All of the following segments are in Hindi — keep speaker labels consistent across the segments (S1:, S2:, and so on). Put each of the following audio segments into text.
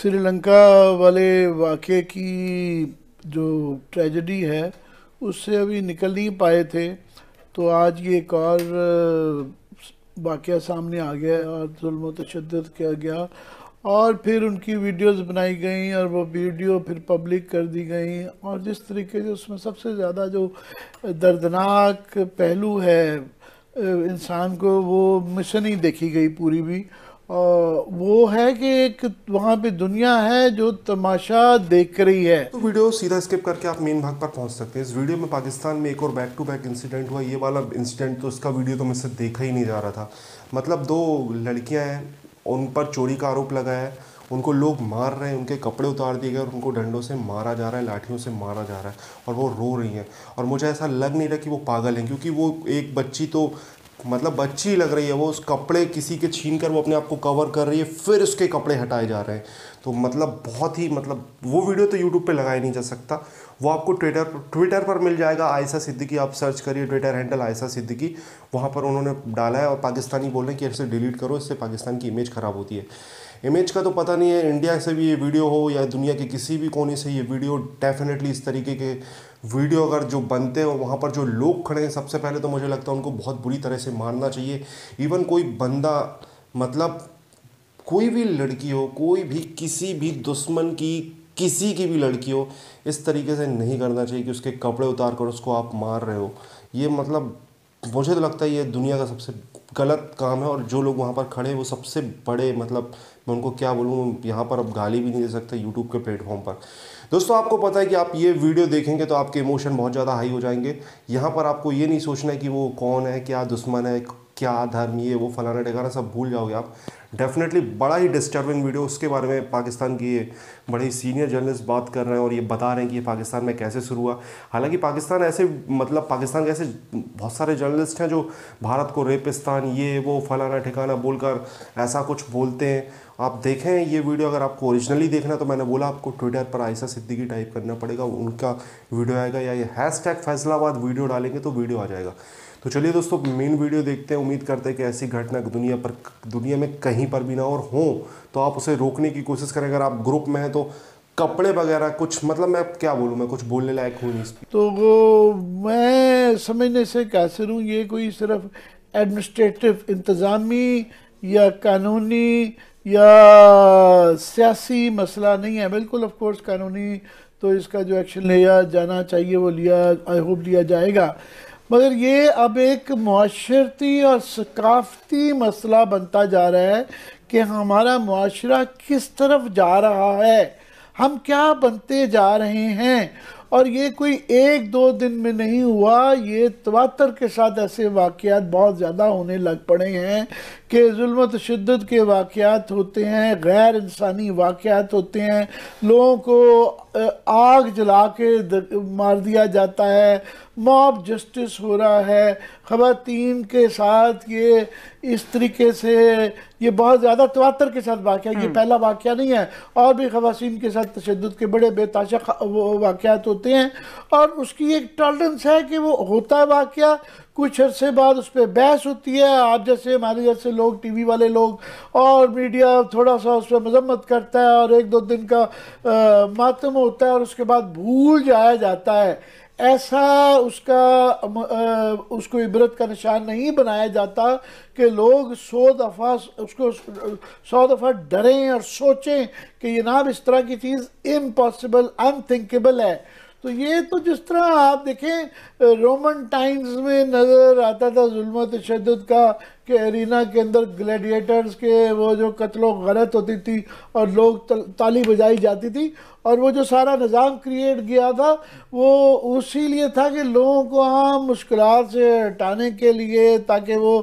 S1: श्रीलंका वाले वाक़े की जो ट्रेजडी है उससे अभी निकल नहीं पाए थे तो आज ये एक और वाक़ सामने आ गया और तशद किया गया और फिर उनकी वीडियोस बनाई गई और वो वीडियो फिर पब्लिक कर दी गई और जिस तरीके से उसमें सबसे ज़्यादा जो दर्दनाक पहलू है इंसान को वो मिशन ही देखी गई पूरी भी वो है कि एक वहाँ पे दुनिया है जो तमाशा देख रही है तो वीडियो सीधा स्किप करके आप मेन भाग पर पहुँच
S2: सकते हैं इस वीडियो में पाकिस्तान में एक और बैक टू बैक इंसिडेंट हुआ ये वाला इंसिडेंट तो इसका वीडियो तो मुझसे देखा ही नहीं जा रहा था मतलब दो लड़कियाँ हैं उन पर चोरी का आरोप लगा है उनको लोग मार रहे हैं उनके कपड़े उतार दिए गए और उनको डंडों से मारा जा रहा है लाठियों से मारा जा रहा है और वो रो रही हैं और मुझे ऐसा लग नहीं रहा कि वो पागल हैं क्योंकि वो एक बच्ची तो मतलब बच्ची लग रही है वो उस कपड़े किसी के छीन कर वो अपने आप को कवर कर रही है फिर उसके कपड़े हटाए जा रहे हैं तो मतलब बहुत ही मतलब वो वीडियो तो यूट्यूब पे लगाया नहीं जा सकता वो आपको ट्विटर ट्विटर पर मिल जाएगा आयसा सिद्दीकी आप सर्च करिए ट्विटर हैंडल आयसा सिद्दीकी वहाँ पर उन्होंने डाला है और पाकिस्तानी बोल रहे हैं कि इसे डिलीट करो इससे पाकिस्तान की इमेज ख़राब होती है इमेज का तो पता नहीं है इंडिया से भी ये वीडियो हो या दुनिया के किसी भी कोने से ये वीडियो डेफिनेटली इस तरीके के वीडियो अगर जो बनते हैं वहाँ पर जो लोग खड़े हैं सबसे पहले तो मुझे लगता है उनको बहुत बुरी तरह से मारना चाहिए इवन कोई बंदा मतलब कोई भी लड़की हो कोई भी किसी भी दुश्मन की किसी की भी लड़की हो इस तरीके से नहीं करना चाहिए कि उसके कपड़े उतार कर उसको आप मार रहे हो ये मतलब मुझे तो लगता है ये दुनिया का सबसे गलत काम है और जो लोग वहाँ पर खड़े हैं वो सबसे बड़े मतलब मैं उनको क्या बोलूँ यहाँ पर अब गाली भी नहीं दे सकते यूट्यूब के प्लेटफॉर्म पर दोस्तों आपको पता है कि आप ये वीडियो देखेंगे तो आपके इमोशन बहुत ज़्यादा हाई हो जाएंगे यहाँ पर आपको ये नहीं सोचना है कि वो कौन है क्या दुश्मन है क्या धर्म ये वो फलाना टेगाना सब भूल जाओगे आप डेफिनेटली बड़ा ही डिस्टर्बिंग वीडियो उसके बारे में पाकिस्तान की ये बड़े सीनियर जर्नलिस्ट बात कर रहे हैं और ये बता रहे हैं कि ये पाकिस्तान में कैसे शुरू हुआ हालांकि पाकिस्तान ऐसे मतलब पाकिस्तान के ऐसे बहुत सारे जर्नलिस्ट हैं जो भारत को रेपिस्तान ये वो फलाना ठिकाना बोलकर ऐसा कुछ बोलते हैं आप देखें ये वीडियो अगर आपको ओरिजिनली देखना तो मैंने बोला आपको ट्विटर पर आयशा सिद्दीकी टाइप करना पड़ेगा उनका वीडियो आएगा या ये हैश टैग फैसलाबाद वीडियो डालेंगे तो वीडियो आ जाएगा तो चलिए दोस्तों मेन वीडियो देखते हैं उम्मीद करते हैं कि ऐसी घटना दुनिया पर दुनिया में कहीं पर भी ना और हो तो आप उसे रोकने की कोशिश करें अगर आप ग्रुप में हैं तो कपड़े वगैरह कुछ मतलब मैं क्या बोलूँ मैं कुछ बोलने लायक हूँ नहीं
S1: तो वो मैं समझने से कैसे रूँ ये कोई सिर्फ एडमिनिस्ट्रेटिव इंतज़ामी या कानूनी या सियासी मसला नहीं है बिल्कुल ऑफ कोर्स कानूनी तो इसका जो एक्शन लिया जाना चाहिए वो लिया आई होप लिया जाएगा मगर ये अब एक माशरती और सकाफती मसला बनता जा रहा है कि हमारा माशरा किस तरफ जा रहा है हम क्या बनते जा रहे हैं और ये कोई एक दो दिन में नहीं हुआ ये तवातर के साथ ऐसे वाक़ात बहुत ज़्यादा होने लग पड़े हैं कि जुल्म तशद के वाक़ात होते हैं गैर इंसानी वाक़ात होते हैं लोगों को आग जला के मार दिया जाता है मॉब जस्टिस हो रहा है ख़वातीन के साथ ये इस तरीके से ये बहुत ज़्यादा तवातर के साथ वाक़ ये हम्म। पहला वाक़ नहीं है और भी खवासिन के साथ तशद के बड़े बेताशा वाक़ होते हैं और उसकी एक टॉलरेंस है कि वो होता है वाक़ कुछ अरसे बाद उस पर बहस होती है आप जैसे हमारे जैसे लोग टीवी वाले लोग और मीडिया थोड़ा सा उस पर मजम्मत करता है और एक दो दिन का मातम होता है और उसके बाद भूल जाया जाता है ऐसा उसका उसको इबरत का निशान नहीं बनाया जाता कि लोग सौ दफ़ा उसको सौ दफ़ा डरें और सोचें कि जनाब इस तरह की चीज़ इम्पॉसिबल अनथिंकेबल है तो ये तो जिस तरह आप देखें रोमन टाइम्स में नज़र आता था जुल्म तशद का कि एरिना के अंदर ग्लैडिएटर्स के वो जो कत्लों गलत होती थी और लोग ताली बजाई जाती थी और वो जो सारा निज़ाम क्रिएट किया था वो उसी लिए था कि लोगों को आम मुश्किल से हटाने के लिए ताकि वो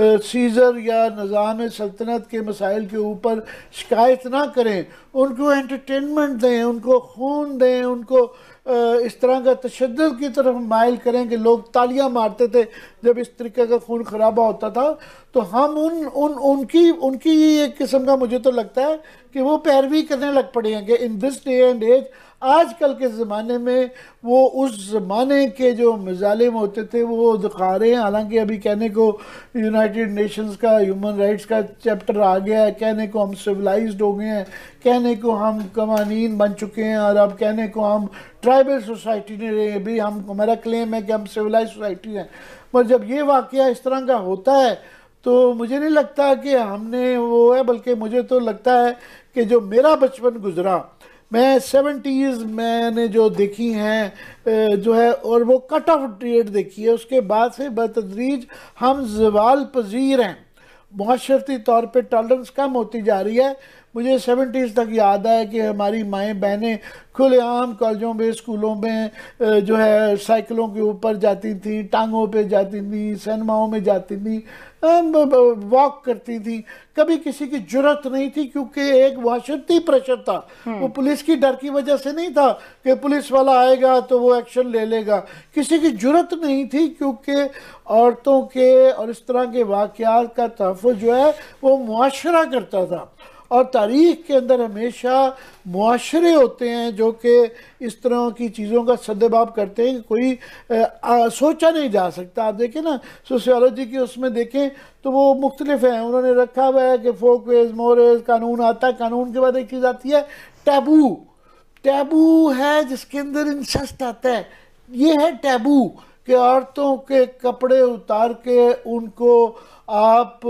S1: सीज़र या निज़ाम सल्तनत के मसाइल के ऊपर शिकायत ना करें उनको एंटरटेनमेंट दें उनको खून दें उनको इस तरह का तशद की तरफ मायल करेंगे लोग तालियां मारते थे जब इस तरीके का खून खराबा होता था तो हम उन उन उनकी उनकी एक किस्म का मुझे तो लगता है कि वो पैरवी करने लग पड़े हैं कि in this day and age आजकल के ज़माने में वो उस ज़माने के जो मजालिम होते थे वो दिखा रहे हैं हालांकि अभी कहने को यूनाइटेड नेशंस का ह्यूमन राइट्स का चैप्टर आ गया है कहने को हम सिविलाइज हो गए हैं कहने को हम कवानीन बन चुके हैं और अब कहने को हम ट्राइबल सोसाइटी ने रहे भी हम हमारा क्लेम है कि हम सिविलाइज सोसाइटी हैं पर जब ये वाक़ इस तरह का होता है तो मुझे नहीं लगता कि हमने वो है बल्कि मुझे तो लगता है कि जो मेरा बचपन गुजरा मैं सेवेंटीज़ मैंने जो देखी हैं जो है और वो कट ऑफ डेट देखी है उसके बाद से बतदरीज हम जवाल पजीर हैं माशरती तौर पर टॉलरेंस कम होती जा रही है मुझे सेवेंटीज़ तक याद आया कि हमारी माएँ बहनें खुलेआम कॉलेजों में स्कूलों में जो है साइकिलों के ऊपर जाती थी टांगों पे जाती थी सिनेमाओं में जाती थी वॉक करती थी कभी किसी की जरूरत नहीं थी क्योंकि एक वाशती प्रेशर था हम्म। वो पुलिस की डर की वजह से नहीं था कि पुलिस वाला आएगा तो वो एक्शन ले लेगा किसी की जरूरत नहीं थी क्योंकि औरतों के और इस तरह के वाक़ात का तहफ़ जो है वो मुआशरा करता था और तारीख के अंदर हमेशा मुआरे होते हैं जो कि इस तरह की चीज़ों का सदभाव करते हैं कोई आ, सोचा नहीं जा सकता आप देखें ना सोशियोलॉजी की उसमें देखें तो वो मुख्तलिफ हैं उन्होंने रखा हुआ है कि फोक वेज़ मोरेज कानून आता है कानून के बाद एक चीज़ आती है टैबू टैबू है जिसके अंदर इंसेस्ट आता है ये है टैबू कि औरतों के कपड़े उतार के उनको आप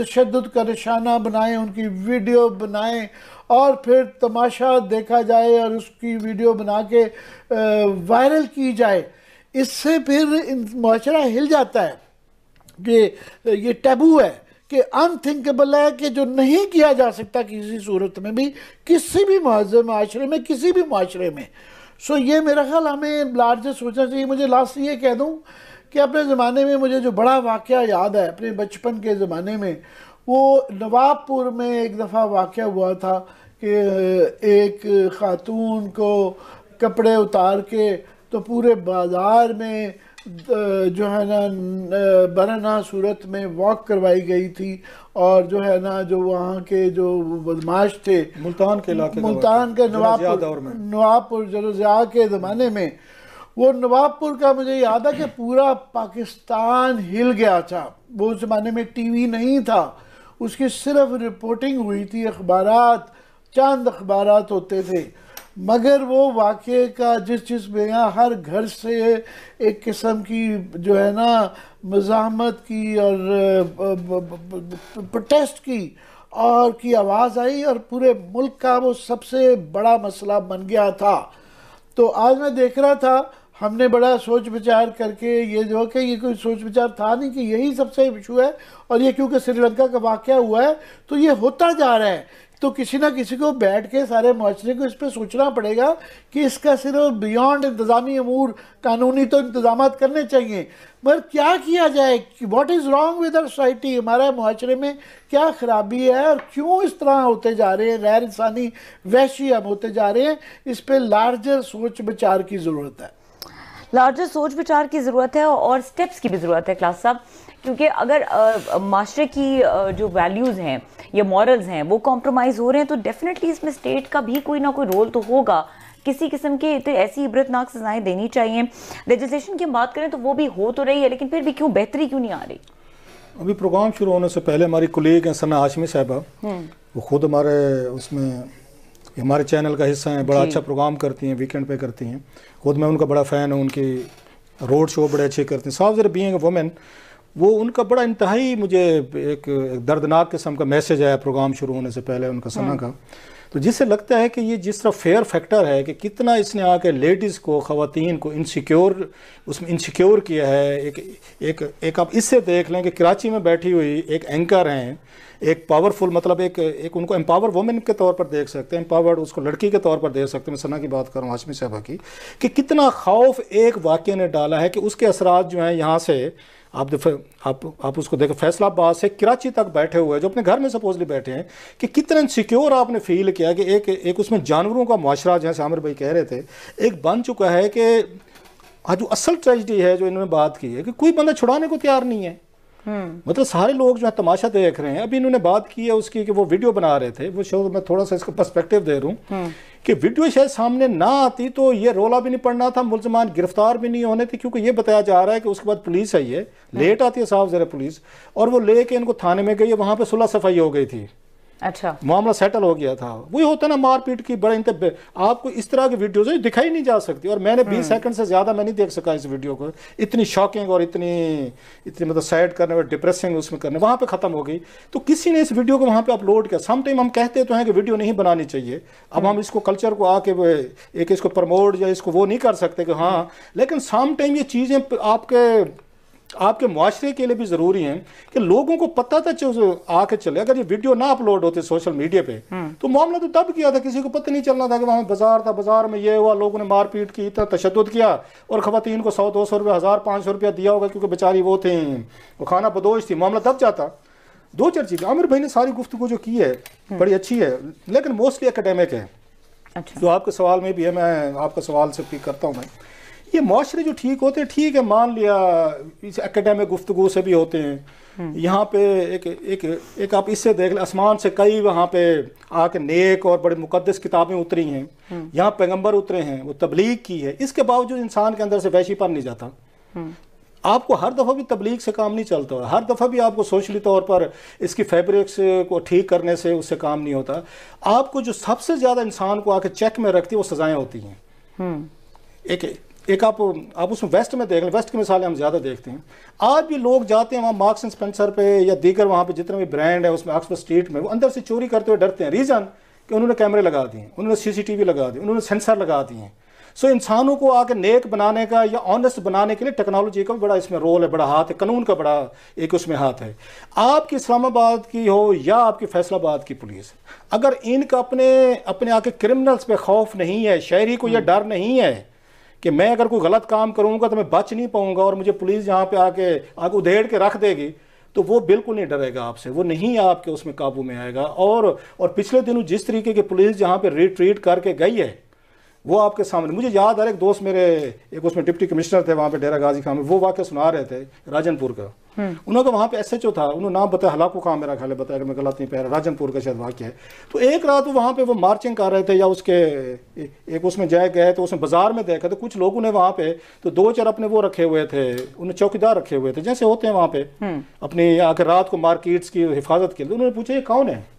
S1: तशद का निशाना बनाएं उनकी वीडियो बनाएं और फिर तमाशा देखा जाए और उसकी वीडियो बना के वायरल की जाए इससे फिर माशरा हिल जाता है कि ये टैबू है कि अनथिंकेबल है कि जो नहीं किया जा सकता किसी सूरत में भी किसी भी महजब माशरे में किसी भी माशरे में सो ये मेरा ख्याल हमें लार्जेस्ट सोचना चाहिए मुझे लास्ट ये कह दूँ कि अपने ज़माने में मुझे जो बड़ा वाक़ याद है अपने बचपन के ज़माने में वो नवाबपुर में एक दफ़ा वाक़ हुआ था कि एक ख़ातून को कपड़े उतार के तो पूरे बाज़ार में जो है ना बराना सूरत में वॉक करवाई गई थी और जो है ना जो वहाँ के जो बदमाश थे मुल्तान के इलाके मुल्तान के नवाबपुर नवाबपुर जरोजिया के ज़माने में वो नवाबपुर का मुझे याद है कि पूरा पाकिस्तान हिल गया था वो उस ज़माने में टीवी नहीं था उसकी सिर्फ रिपोर्टिंग हुई थी अखबार चंद अखबार होते थे मगर वो वाक का जिस जिस यहाँ हर घर से एक किस्म की जो है ना मज़ामत की और प्रोटेस्ट की और की आवाज़ आई और पूरे मुल्क का वो सबसे बड़ा मसला बन गया था तो आज मैं देख रहा था हमने बड़ा सोच विचार करके ये जो कि ये कोई सोच विचार था नहीं कि यही सबसे इशू है और ये क्योंकि श्रीलंका का वाक़ हुआ है तो ये होता जा रहा है तो किसी ना किसी को बैठ के सारे माशरे को इस पर सोचना पड़ेगा कि इसका सिर्फ बियॉन्ड इंतज़ामी अमूर कानूनी तो इंतजाम करने चाहिए मगर क्या किया जाए what is wrong with society हमारे माशरे में क्या ख़राबी है और क्यों इस तरह होते जा रहे हैं गैर इंसानी वैशी हम होते जा रहे हैं इस पर लार्जर सोच विचार की ज़रूरत है लार्जर सोच विचार की ज़रूरत है और स्टेप्स की भी ज़रूरत है क्लास साहब क्योंकि अगर
S2: माशरे की जो वैल्यूज़ हैं या मॉरल्स हैं वो कॉम्प्रोमाइज़ हो रहे हैं तो डेफिनेटली इसमें स्टेट का भी कोई ना कोई रोल तो होगा किसी किस्म के तो ऐसी इबरतनाक सजाएं देनी चाहिए लेजिस्लेशन की हम बात करें तो वो भी हो तो रही है लेकिन फिर भी क्यों बेहतरी क्यों नहीं आ रही अभी प्रोग्राम
S3: शुरू होने से पहले हमारी कुलीग हैं सना आशमी साहबा हम्म। वो खुद हमारे उसमें हमारे चैनल का हिस्सा हैं बड़ा अच्छा प्रोग्राम करती हैं वीकेंड पे करती हैं खुद मैं उनका बड़ा फ़ैन हूँ उनकी रोड शो बड़े अच्छे करते हैं साफ जरा बींग वमेन वो उनका बड़ा इंतहाई मुझे एक दर्दनाक किस्म का मैसेज आया प्रोग्राम शुरू होने से पहले उनका सना हाँ। का तो जिससे लगता है कि ये जिस तरह फेयर फैक्टर है कि कितना इसने आके लेडीज़ को ख़वान को इनसिक्योर उसमें इनसिक्योर किया है एक एक एक आप इससे देख लें कि कराची में बैठी हुई एक एंकर हैं एक पावरफुल मतलब एक एक उनको एम्पावर वुमेन के तौर पर देख सकते हैं एम्पावर्ड उसको लड़की के तौर पर देख सकते हैं मैं सना की बात करूँ हाशमी साहबा की कि कितना खौफ एक वाक्य ने डाला है कि उसके असरा जो हैं यहाँ से आप आप आप उसको फैसला फैसलाबाद से कराची तक बैठे हुए जो अपने घर में सपोजली बैठे हैं कि कितना सिक्योर आपने फील किया कि एक एक उसमें जानवरों का माशरा जैसे आमिर भाई कह रहे थे एक बन चुका है कि आज जो असल ट्रेजडी है जो इन्होंने बात की है कि कोई बंदा छुड़ाने को तैयार नहीं है मतलब सारे लोग जो है तमाशा देख रहे हैं अभी इन्होंने बात की है उसकी कि वो वीडियो बना रहे थे वो शो मैं थोड़ा सा इसको पर्सपेक्टिव दे रहा हूँ हम्म। कि वीडियो शायद सामने ना आती तो ये रोला भी नहीं पड़ना था मुलजमान गिरफ्तार भी नहीं होने थे क्योंकि ये बताया जा रहा है कि उसके बाद पुलिस आई है हम्म। लेट आती है साफ जरा पुलिस और वो लेके इनको थाने में गई है वहाँ पर सुलह सफाई हो गई थी अच्छा मामला सेटल हो गया था वही होता है ना मारपीट की बड़ा इंतब आपको इस तरह की वीडियोज दिखाई नहीं जा सकती और मैंने 20 सेकंड हम्म। से ज़्यादा मैं नहीं देख सका इस वीडियो को इतनी शॉकिंग और इतनी इतनी मतलब सैड करने और डिप्रेसिंग उसमें करने वहाँ पे ख़त्म हो गई तो किसी ने इस वीडियो को वहाँ पर अपलोड किया समाइम हम कहते तो हैं कि वीडियो नहीं बनानी चाहिए अब हम हम्म। इसको कल्चर को आके एक इसको प्रमोट या इसको वो नहीं कर सकते कि हाँ लेकिन समाइम ये चीज़ें आपके आपके माशरे के लिए भी ज़रूरी है कि लोगों को पता था आके चले अगर ये वीडियो ना अपलोड होते सोशल मीडिया पे हम्म। तो मामला तो तब किया था किसी को पता नहीं चलना था कि वहां बाजार था बाजार में ये हुआ लोगों ने मारपीट की इतना तशद किया और खातन को सौ दो सौ रुपया हज़ार पाँच सौ रुपया दिया होगा क्योंकि बेचारी वो थे वो खाना बदोश थी मामला दब जाता दो चार चीज़ें आमिर भाई ने सारी गुफ्तु जो की है हम्म। बड़ी अच्छी है लेकिन मोस्टली अकेडेमिक है अच्छा। जो आपके सवाल में भी है मैं आपका सवाल से पिक करता हूँ मैं ये माशरे जो ठीक होते हैं ठीक है मान लिया इस एकेडमिक गुफ्तु से भी होते हैं हम्म। यहाँ पे एक एक एक आप इससे देख लें आसमान से कई वहाँ पे आके नेक और बड़े मुकदस किताबें उतरी हैं हम्म। यहाँ पैगंबर उतरे हैं वो तबलीग की है इसके बावजूद इंसान के अंदर से वैशीपन नहीं जाता हम्म। आपको हर दफ़ा भी तबलीग से काम नहीं चलता और हर दफ़ा भी आपको सोशली तौर पर इसकी फैब्रिक्स को ठीक करने से उससे काम नहीं होता आपको जो सबसे ज़्यादा इंसान को आके चेक में रखती है वो सज़ाएँ होती हैं एक एक आप आप उसमें वेस्ट में देख लें वेस्ट की मिसालें हम ज़्यादा देखते हैं आज भी लोग जाते हैं वहाँ मार्क्स एंड स्पेंसर पे या दीगर वहाँ पे जितने भी ब्रांड है उसमें ऑक्सफोर्ड स्ट्रीट में वो अंदर से चोरी करते हुए डरते हैं रीज़न कि उन्होंने कैमरे लगा दिए उन्होंने वी लगा दी उन्होंने सेंसर लगा दिए हैं सो इंसानों को आगे नेक बनाने का या ऑनेस्ट बनाने के लिए टेक्नोलॉजी का भी बड़ा इसमें रोल है बड़ा हाथ है कानून का बड़ा एक उसमें हाथ है आपकी इस्लामाबाद की हो या आपकी फैसलाबाद की पुलिस अगर इनका अपने अपने आके क्रिमिनल्स पे खौफ नहीं है शहरी को यह हम्म। डर नहीं है कि मैं अगर कोई गलत काम करूँगा तो मैं बच नहीं पाऊँगा और मुझे पुलिस यहाँ पे आके आग उधेड़ के रख देगी तो वो बिल्कुल नहीं डरेगा आपसे वो नहीं आपके उसमें काबू में आएगा और और पिछले दिनों जिस तरीके की पुलिस जहाँ पे रिट्रीट करके गई है वो आपके सामने मुझे याद आ रहा है एक दोस्त मेरे एक उसमें डिप्टी कमिश्नर थे वहाँ पे डेरा गाजी खान में वो वाक्य सुना रहे थे राजनपुर का हम्म। उन्होंने वहाँ पे एस एच ओ था उन्होंने नाम बताया हलाकू खान मेरा ख्याल बताया मैं गलत नहीं पहरा राजनपुर का शायद वाक्य है तो एक रात वो वहाँ पे वो मार्चिंग कर रहे थे या उसके एक उसमें जाए गए तो उसने बाजार में देखा तो कुछ लोगों ने वहाँ पे तो दो चार अपने वो रखे हुए थे उन्हें चौकीदार रखे हुए थे जैसे होते हैं वहाँ पे हम्म। अपनी आखिर रात को मार्केट्स की हिफाजत के लिए तो उन्होंने पूछा ये कौन है